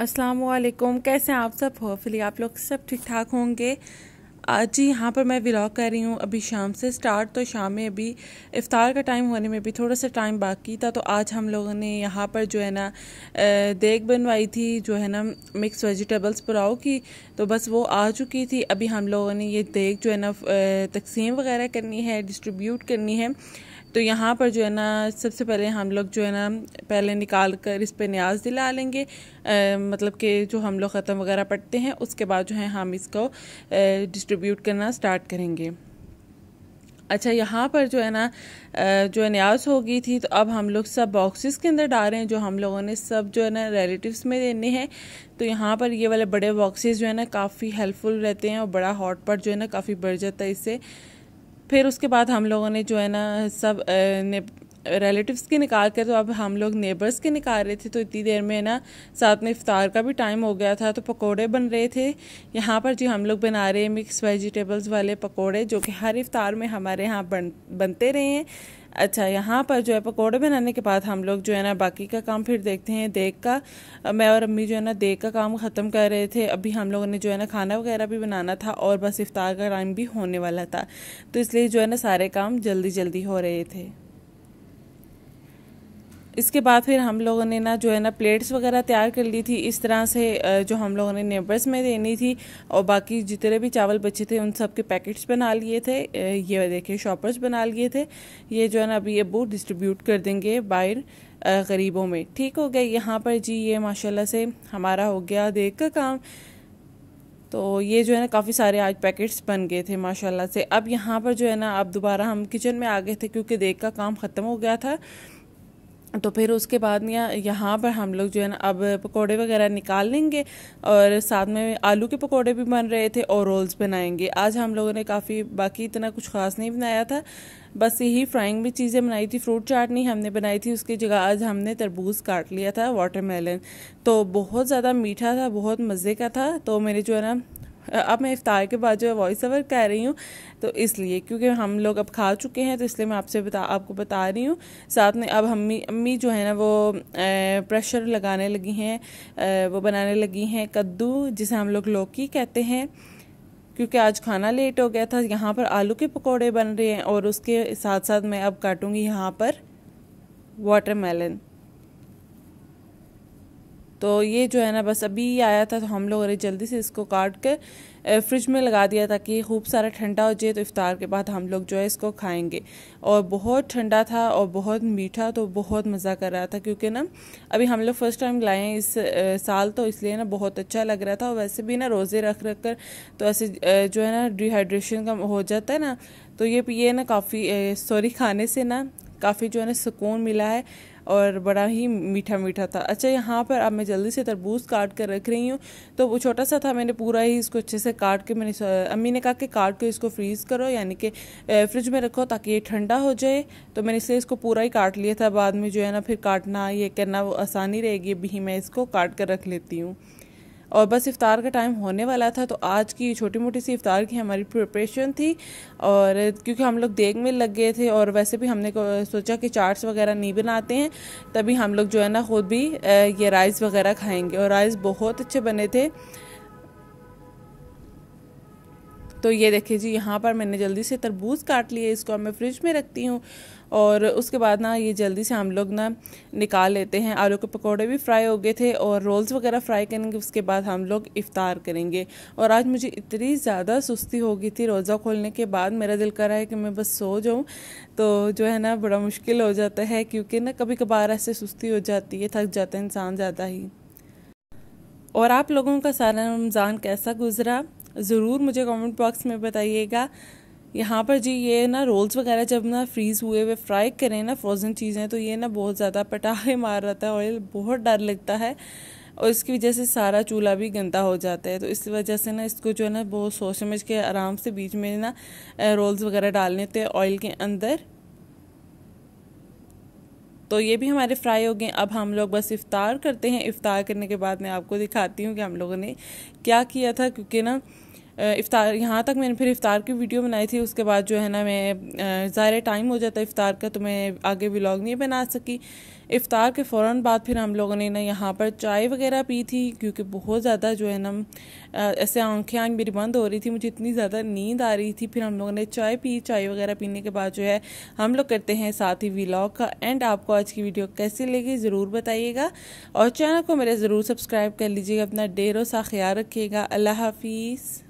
अस्सलाम वालेकुम कैसे हैं आप सब होपफुली आप लोग सब ठीक ठाक होंगे आज जी यहाँ पर मैं व्लॉग कर रही हूँ अभी शाम से स्टार्ट तो शाम में अभी इफ़ार का टाइम होने में भी थोड़ा सा टाइम बाकी था तो आज हम लोगों ने यहाँ पर जो है ना देग बनवाई थी जो है ना मिक्स वेजिटेबल्स पुलाव की तो बस वो आ चुकी थी अभी हम लोगों ने ये देग जो है ना तकसीम वगैरह करनी है डिस्ट्रीब्यूट करनी है तो यहाँ पर जो है ना सबसे पहले हम लोग जो है ना पहले निकाल कर इस पर न्याज दिला लेंगे आ, मतलब कि जो हम लोग ख़त्म वगैरह पढ़ते हैं उसके बाद जो है हम इसको डिस्ट्रीब्यूट करना स्टार्ट करेंगे अच्छा यहाँ पर जो है ना जो न्याज हो गई थी तो अब हम लोग सब बॉक्सेस के अंदर डाल रहे हैं जो हम लोगों ने सब जो है ना रिलेटिव्स में देने हैं तो यहाँ पर ये वाले बड़े बॉक्सेस जो है ना काफ़ी हेल्पफुल रहते हैं और बड़ा हॉट पॉट जो है ना काफ़ी बढ़ जाता है इससे फिर उसके बाद हम लोगों ने जो है ना सब ने रिलेटिव्स के निकाल कर तो अब हम लोग नेबर्स के निकाल रहे थे तो इतनी देर में ना साथ में इफ्तार का भी टाइम हो गया था तो पकोड़े बन रहे थे यहाँ पर जी हम लोग बना रहे हैं मिक्स वेजिटेबल्स वाले पकोड़े जो कि हर इफ्तार में हमारे यहाँ बन बनते रहे हैं अच्छा यहाँ पर जो है पकौड़े बनाने के बाद हम लोग जो है ना बाकी का काम फिर देखते हैं देख का मैं और अम्मी जो है ना देख का काम ख़त्म कर रहे थे अभी हम लोगों ने जो है ना खाना वगैरह भी बनाना था और बस इफ्तार का टाइम भी होने वाला था तो इसलिए जो है ना सारे काम जल्दी जल्दी हो रहे थे इसके बाद फिर हम लोगों ने ना जो है ना प्लेट्स वगैरह तैयार कर ली थी इस तरह से जो हम लोगों ने नेबर्स में देनी थी और बाकी जितने भी चावल बचे थे उन सब के पैकेट्स बना लिए थे ये देखिए शॉपर्स बना लिए थे ये जो है ना अभी अबू डिस्ट्रीब्यूट कर देंगे बाहर गरीबों में ठीक हो गया यहाँ पर जी ये माशाला से हमारा हो गया देख का काम तो ये जो है ना काफ़ी सारे आज पैकेट्स बन गए थे माशाल्लाह से अब यहाँ पर जो है ना अब दोबारा हम किचन में आ गए थे क्योंकि देख का काम ख़त्म हो गया था तो फिर उसके बाद या यहाँ पर हम लोग जो है ना अब पकोड़े वगैरह निकाल लेंगे और साथ में आलू के पकोड़े भी बन रहे थे और रोल्स बनाएंगे आज हम लोगों ने काफ़ी बाकी इतना कुछ खास नहीं बनाया था बस यही फ्राइंग में चीज़ें बनाई थी फ्रूट चाटनी हमने बनाई थी उसकी जगह आज हमने तरबूज काट लिया था वाटरमेलन तो बहुत ज़्यादा मीठा था बहुत मज़े का था तो मेरे जो है ना अब मैं इफ्तार के बाद जो है वॉइस ओवर कह रही हूँ तो इसलिए क्योंकि हम लोग अब खा चुके हैं तो इसलिए मैं आपसे बता आपको बता रही हूँ साथ में अब हम्मी अम्मी जो है ना वो प्रेशर लगाने लगी हैं वो बनाने लगी हैं कद्दू जिसे हम लोग लौकी कहते हैं क्योंकि आज खाना लेट हो गया था यहाँ पर आलू के पकौड़े बन रहे हैं और उसके साथ साथ मैं अब काटूँगी यहाँ पर वाटरमेलन तो ये जो है ना बस अभी आया था तो हम लोग अरे जल्दी से इसको काट के फ्रिज में लगा दिया ताकि खूब सारा ठंडा हो जाए तो इफ़ार के बाद हम लोग जो है इसको खाएंगे और बहुत ठंडा था और बहुत मीठा तो बहुत मज़ा कर रहा था क्योंकि ना अभी हम लोग फ़र्स्ट टाइम लाए हैं इस साल तो इसलिए ना बहुत अच्छा लग रहा था और वैसे भी ना रोज़े रख रख कर तो ऐसे जो है ना डिहाइड्रेशन का हो जाता है ना तो ये ये ना काफ़ी सॉरी खाने से ना काफ़ी जो है ना सुकून मिला है और बड़ा ही मीठा मीठा था अच्छा यहाँ पर अब मैं जल्दी से तरबूज काट कर रख रही हूँ तो वो छोटा सा था मैंने पूरा ही इसको अच्छे से काट के मैंने अम्मी ने कहा कि काट के इसको फ्रीज़ करो यानी कि फ्रिज में रखो ताकि ये ठंडा हो जाए तो मैंने इसलिए इसको पूरा ही काट लिया था बाद में जो है ना फिर काटना ये करना वो आसानी रहेगी ही मैं इसको काट कर रख लेती हूँ और बस इफ़ार का टाइम होने वाला था तो आज की छोटी मोटी सी इफ़ार की हमारी प्रिपरेशन थी और क्योंकि हम लोग देख में लग गए थे और वैसे भी हमने सोचा कि चाट्स वगैरह नहीं बनाते हैं तभी हम लोग जो है ना ख़ुद भी ये राइस वगैरह खाएंगे और राइस बहुत अच्छे बने थे तो ये देखिए जी यहाँ पर मैंने जल्दी से तरबूज काट लिए इसको अब मैं फ्रिज में रखती हूँ और उसके बाद ना ये जल्दी से हम लोग ना निकाल लेते हैं आलू के पकौड़े भी फ्राई हो गए थे और रोल्स वगैरह फ्राई करेंगे उसके बाद हम लोग इफ़ार करेंगे और आज मुझे इतनी ज़्यादा सुस्ती हो गई थी रोज़ा खोलने के बाद मेरा दिल कर रहा है कि मैं बस सो जाऊँ तो जो है ना बड़ा मुश्किल हो जाता है क्योंकि ना कभी कभार ऐसे सुस्ती हो जाती है थक जाता है इंसान ज़्यादा ही और आप लोगों का सारा रमज़ान कैसा गुजरा ज़रूर मुझे कमेंट बॉक्स में बताइएगा यहाँ पर जी ये ना रोल्स वगैरह जब ना फ्रीज़ हुए हुए फ्राई करें ना फ्रोज़न चीज़ें तो ये ना बहुत ज़्यादा पटाखे मार रहा था ऑयल बहुत डर लगता है और इसकी वजह से सारा चूल्हा भी गंदा हो जाता है तो इस वजह से ना इसको जो है ना बहुत सोच समझ के आराम से बीच में ना रोल्स वगैरह डालने होते हैं ऑयल के अंदर तो ये भी हमारे फ्राई हो गए अब हम लोग बस इफ़ार करते हैं इफ़ार करने के बाद मैं आपको दिखाती हूँ कि हम लोगों ने क्या किया था क्योंकि ना इफ़ार यहाँ तक मैंने फिर इफ़ार की वीडियो बनाई थी उसके बाद जो है ना मैं ज़ाहिर टाइम हो जाता है इफ़ार का तो मैं आगे व्लॉग नहीं बना सकी इफ़ार के फ़ौर बाद फिर हम लोगों ने ना यहाँ पर चाय वगैरह पी थी क्योंकि बहुत ज़्यादा जो है ना ऐसे आंखें आँख मेरी बंद हो रही थी मुझे इतनी ज़्यादा नींद आ रही थी फिर हम लोगों ने चाय पी चाय वगैरह पीने के बाद जो है हम लोग करते हैं साथ ही व्लॉग का एंड आपको आज की वीडियो कैसी लगी ज़रूर बताइएगा और चैनल को मेरे ज़रूर सब्सक्राइब कर लीजिएगा अपना डेरों सा ख्याल रखिएगा अल्लाह हाफिज़